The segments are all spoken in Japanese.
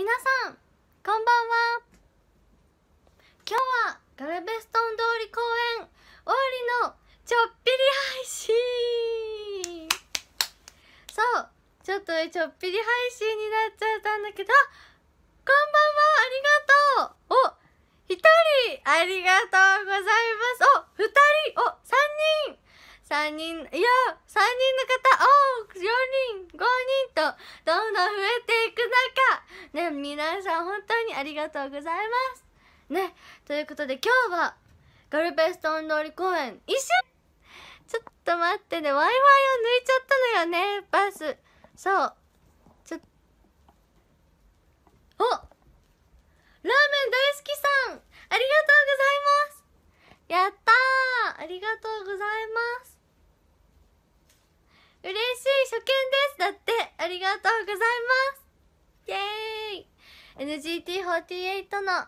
皆さんこんばんは今日はガルベストン通り公園終わりのちょっぴり配信そうちょっとちょっぴり配信になっちゃったんだけどこんばんはありがとうお一人ありがとうございますお二人お三人3人、いや、3人の方、おー、4人、5人と、どんどん増えていく中、ね、皆さん本当にありがとうございます。ね、ということで今日は、ガルベストン通り公園、一緒ちょっと待ってね、ワイワイを抜いちゃったのよね、バス。そう。ちょっ、おラーメン大好きさんありがとうございますやったーありがとうございます嬉しい初見ですだってありがとうございますイェーイ NGT48 の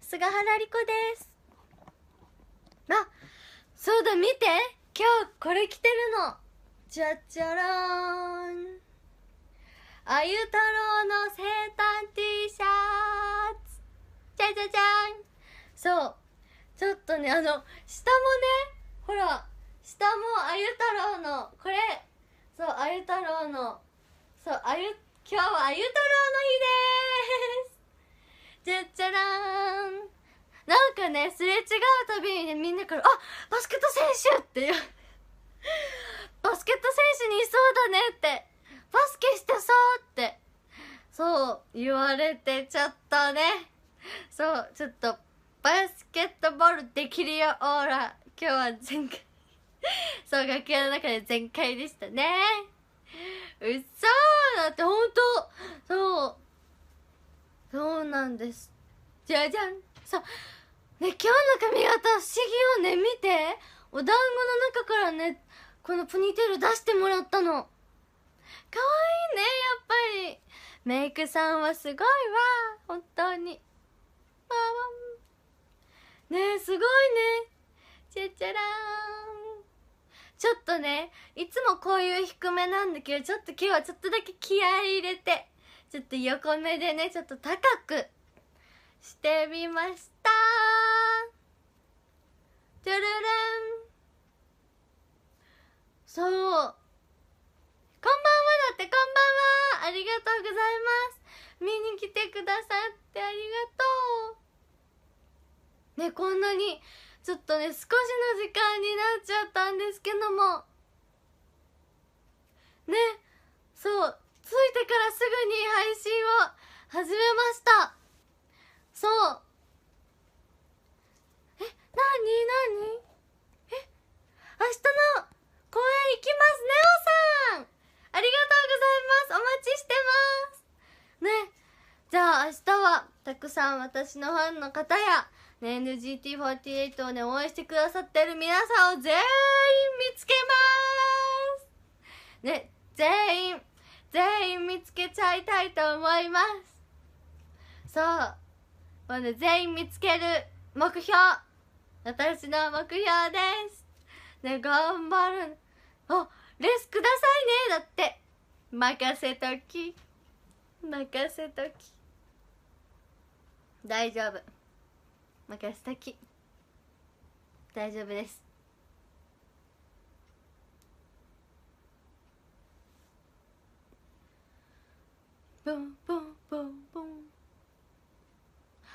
菅原莉子ですあそうだ見て今日これ着てるのじゃじゃらーんあゆ太郎の生誕 T シャツじゃじゃじゃんそうちょっとねあの下もねほら下もあゆ太郎のこれそうあゆ太郎のそうあゆ今日はあゆ太郎の日ですじゃじゃらーんなんかねすれ違うたびにねみんなから「あバスケット選手!」って言う バスケット選手にいそうだねってバスケしてそうってそう言われてちょっとねそうちょっとバスケットボールできるよオーラ今日は全回 そう楽屋の中で全開でしたねうっそーだって本当そうそうなんですじゃじゃんそうね今日の髪型不思議をね見てお団子の中からねこのポニーテール出してもらったのかわいいねやっぱりメイクさんはすごいわ本当にねえすごいねちゃちゃらーんちょっとねいつもこういう低めなんだけどちょっと今日はちょっとだけ気合い入れてちょっと横目でねちょっと高くしてみましたトゥルルンそうこんばんはだってこんばんはありがとうございます見に来てくださってありがとうねこんなにちょっとね少しの時間になっちゃったんですけどもねそう着いてからすぐに配信を始めましたそうえなになにえ明日の公演行きますネオさんありがとうございますお待ちしてますねじゃあ明日はたくさん私のファンの方や、ね、NGT48 をね応援してくださってる皆さんを全員見つけますね全員全員見つけちゃいたいと思いますそうもうね全員見つける目標私の目標ですね頑張るあレスくださいねだって任せとき任せとき大丈夫任せたき大丈夫ですボンボンボンボン握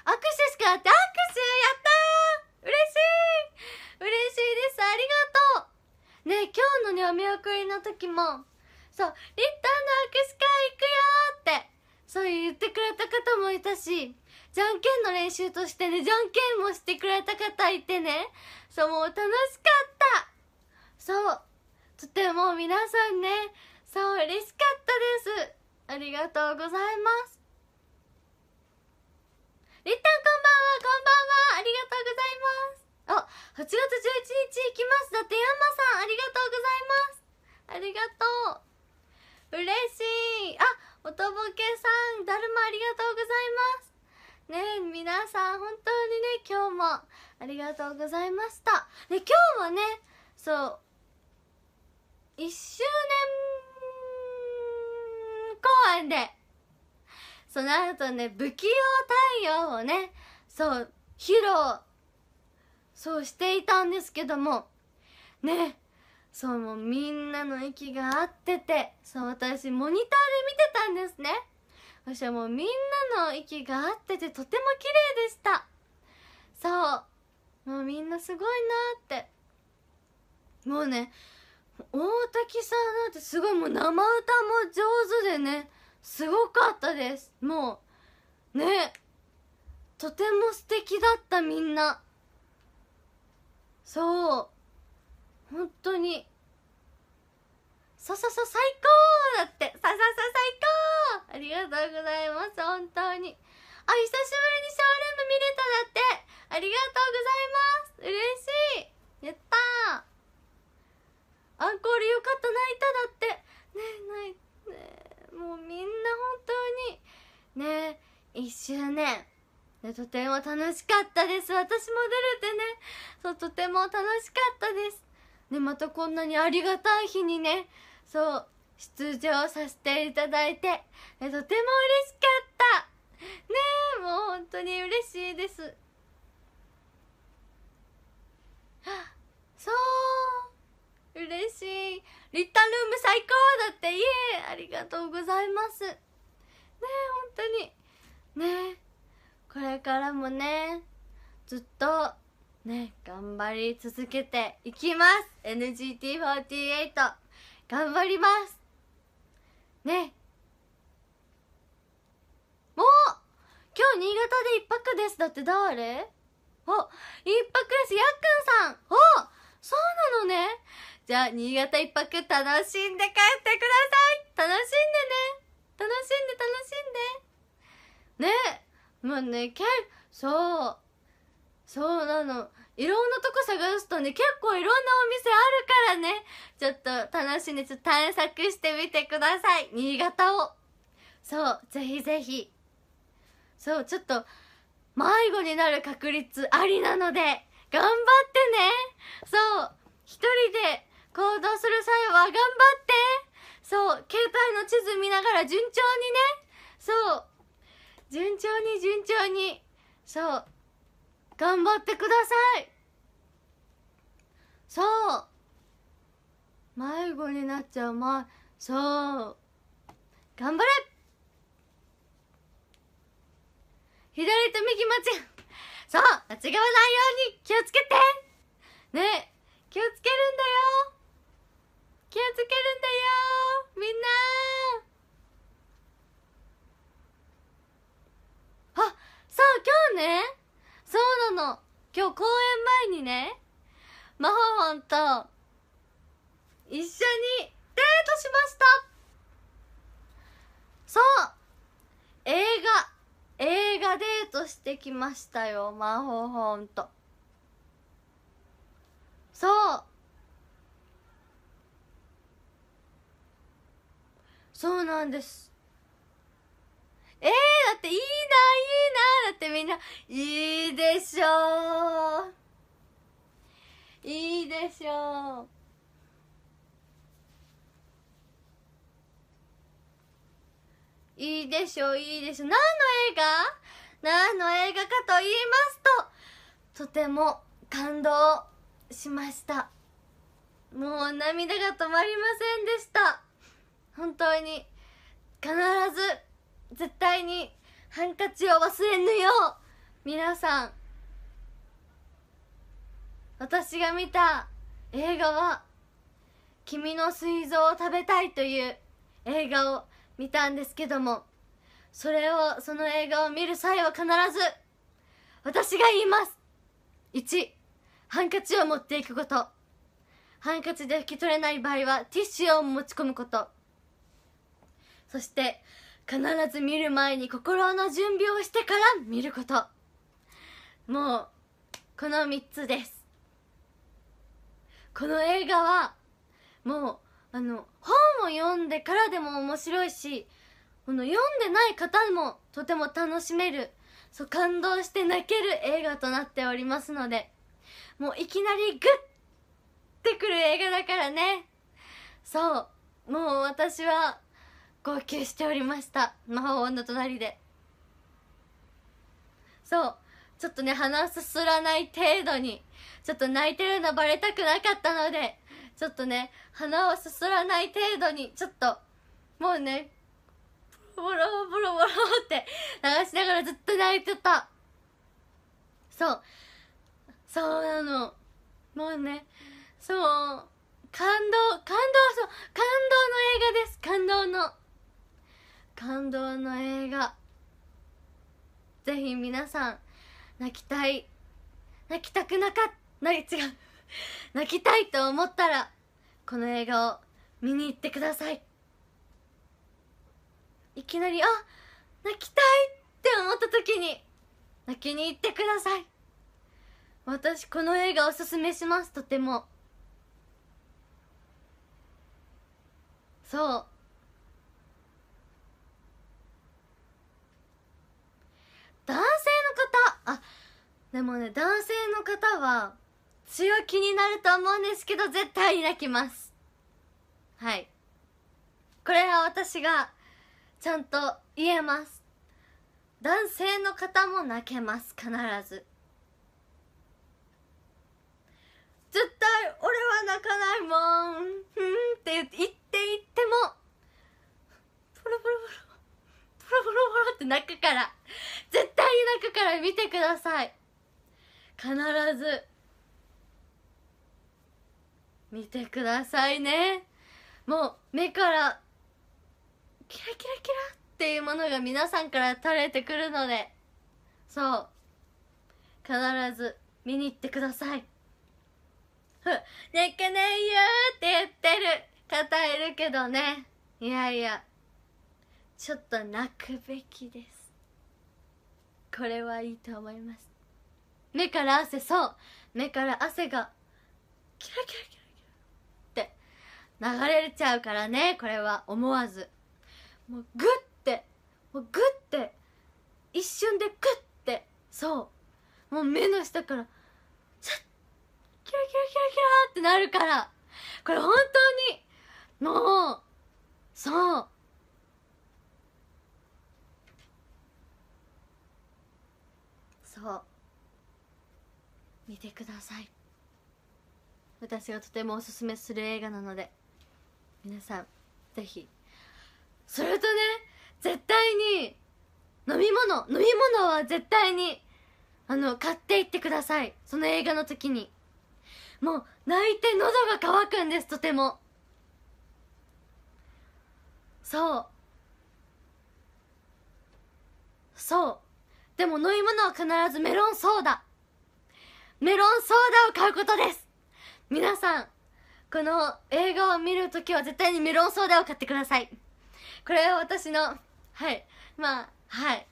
手しかあって握手やったー嬉しい嬉しいですありがとうねえ今日のねお見送りの時もそう「リッターの握手会行くよ!」ってそう言ってくれた方もいたしじゃんけんの練習としてね、じゃんけんもしてくれた方いてね、そう、もう楽しかったそう、とても皆さんね、そう、嬉しかったですありがとうございますりったんこんばんは、こんばんはありがとうございますあ、8月11日行きますだってやんまさんありがとうございますありがとう嬉しいあ、おとぼけさん、だるまありがとうございますね皆さん本当にね今日もありがとうございましたで今日はねそう1周年公演でその後とね不器用太陽をねそう披露そうしていたんですけどもねそうもうみんなの息が合っててそう私モニターで見てたんですねそしてもうみんなの息が合っててとても綺麗でしたそうもうみんなすごいなってもうね大滝さんなんてすごいもう生歌も上手でねすごかったですもうねとても素敵だったみんなそう本当にそうそうそう最高だってさささ最高ありがとうございます本当にあ久しぶりにショールーム見れただってありがとうございます嬉しいやったアンコールよかった泣いただってねえ泣いて、ね、もうみんな本当にねえ1周年ね、とても楽しかったです私も出れてねそうとても楽しかったですねまたこんなにありがたい日にねそう出場させていただいてとても嬉しかったねえもう本当に嬉しいですそう嬉しいリッタールーム最高だっていえありがとうございますねえ本当にねえこれからもねずっとね頑張り続けていきます NGT48 頑張りますねもう今日新潟で一泊ですだって誰お一泊ですやっくんさんおそうなのねじゃあ新潟一泊楽しんで帰ってください楽しんでね楽しんで楽しんでねもうねけそうそうなのいろんなとこ探すとね結構いろんなお店あるからねちょっと楽しんでちょっと探索してみてください新潟をそうぜひぜひそうちょっと迷子になる確率ありなので頑張ってねそう一人で行動する際は頑張ってそう携帯の地図見ながら順調にねそう順調に順調にそう頑張ってくださいそう迷子になっちゃうまいそう頑張れ左と右間違そう間違わないように気をつけてね気をつけるんだよ気をつけるんだよみんなあそう今日ねそうなの今日公演前にねマホホンと一緒にデートしましたそう映画映画デートしてきましたよマホホンとそうそうなんですえー、だっていいないいなだってみんな、いいでしょう。いいでしょう。いいでしょう、いいでしょう。何の映画何の映画かと言いますと、とても感動しました。もう涙が止まりませんでした。本当に、必ず絶対にハンカチを忘れぬよう皆さん私が見た映画は「君の膵臓を食べたい」という映画を見たんですけどもそれをその映画を見る際は必ず私が言います1ハンカチを持っていくことハンカチで拭き取れない場合はティッシュを持ち込むことそして必ず見る前に心の準備をしてから見ることもうこの3つですこの映画はもうあの本を読んでからでも面白いしこの読んでない方もとても楽しめるそう感動して泣ける映画となっておりますのでもういきなりグッてくる映画だからねそうもう私は号泣しておりました魔法の隣でそうちょっとね鼻すすらない程度にちょっと泣いてるのバレたくなかったのでちょっとね鼻をすすらない程度にちょっともうねボロボロボロって流しながらずっと泣いてたそうそうなのもうねそう感動感動そう感動の映画です感動の感動の映画ぜひ皆さん泣きたい泣きたくなかった違う泣きたいと思ったらこの映画を見に行ってくださいいきなりあ泣きたいって思った時に泣きに行ってください私この映画おすすめしますとてもそうでもね男性の方は強気になると思うんですけど絶対に泣きますはいこれは私がちゃんと言えます男性の方も泣けます必ず絶対俺は泣かないもんふんって言って言ってもポロポロポロポロポロポロって泣くから絶対に泣くから見てください必ず見てくださいねもう目からキラキラキラっていうものが皆さんから垂れてくるのでそう必ず見に行ってください「泣かないよ」って言ってる方いるけどねいやいやちょっと泣くべきですこれはいいと思います目から汗そう目から汗がキラキラキラキラって流れちゃうからねこれは思わずもうグッてもうグッて一瞬でグッてそうもう目の下からキラキラキラキラってなるからこれ本当にもうそうそう見てください私がとてもおすすめする映画なので皆さんぜひそれとね絶対に飲み物飲み物は絶対にあの買っていってくださいその映画の時にもう泣いて喉が渇くんですとてもそうそうでも飲み物は必ずメロンソーダメロンソーダを買うことです皆さんこの映画を見るときは絶対にメロンソーダを買ってくださいこれは私のはいまあはい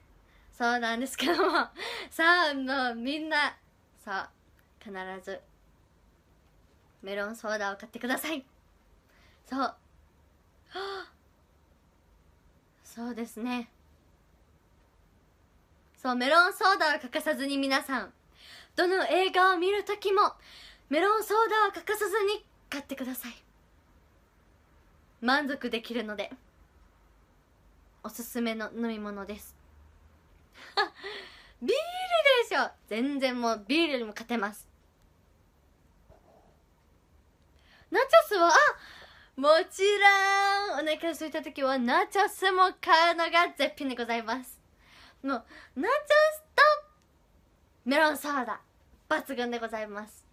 そうなんですけども さあもうみんなさあ必ずメロンソーダを買ってくださいそう、そうですねそうメロンソーダは欠かさずに皆さんどの映画を見る時もメロンソーダは欠かさずに買ってください満足できるのでおすすめの飲み物です ビールでしょ全然もうビールにも勝てますナチョスはあもちろんお腹空いた時はナチョスも買うのが絶品でございますもうナチョスメロンサラダ抜群でございます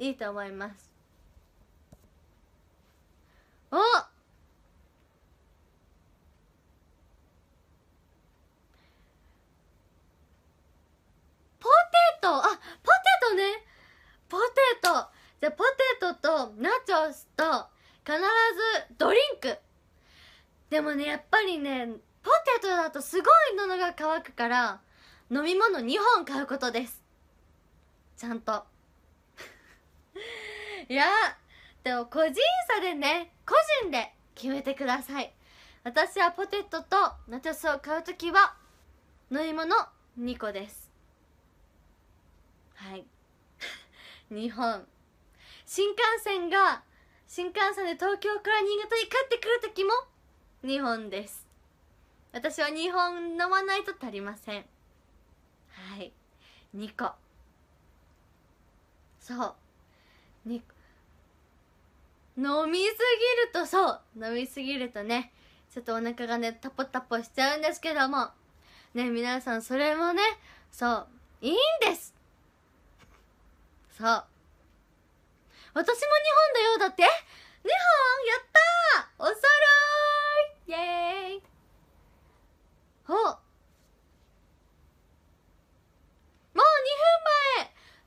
いいと思いますおポテトあポテトねポテトじゃポテトとナチョスと必ずドリンクでもねやっぱりねポテトだとすごい喉が渇くから飲み物2本買うことですちゃんと いやでも個人差でね個人で決めてください私はポテトとナチョスを買う時は飲み物2個ですはい2 本新幹線が新幹線で東京から新潟に帰ってくる時も2本です私は2本飲まないと足りませんはい2個そう2飲みすぎるとそう飲みすぎるとねちょっとお腹がねタポタポしちゃうんですけどもね皆さんそれもねそういいんですそう私も日本だよだって日本やったおそろいイエーイほう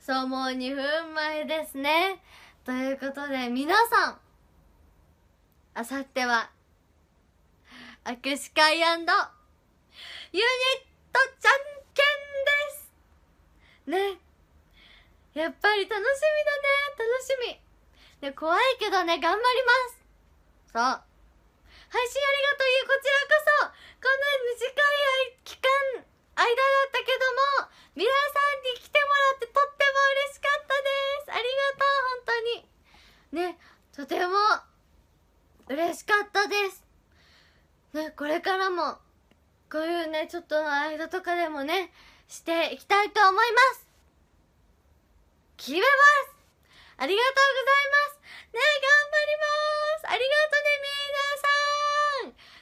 そうもう2分前ですねということで皆さんあさっては握手会ユニットじゃんけんですねやっぱり楽しみだね楽しみね怖いけどね頑張りますそう配信ありがとうこちらこそこんな短い期間間だったけども皆さんに来てねとても嬉しかったですねこれからもこういうねちょっとの間とかでもねしていきたいと思います決めますありがとうございますね頑張りますありがとうね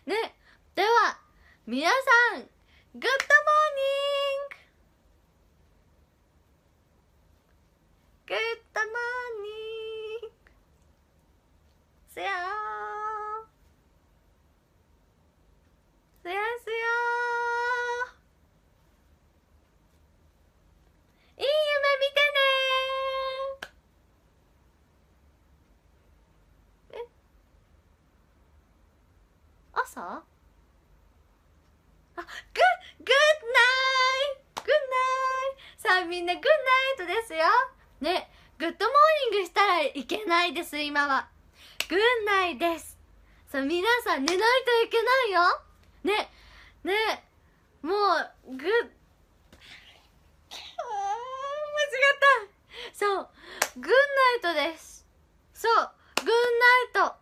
皆さんねでは皆さんグッドモーニンググッすよすやすよいい夢見てねえ朝あグッグッナイグッナイさあみんなグッナイトですよねグッドモーニングしたらいけないです今は。軍内ですさあ皆さん寝ないといけないよねねもうぐ間違ったそう軍ナイトですそう軍ナイト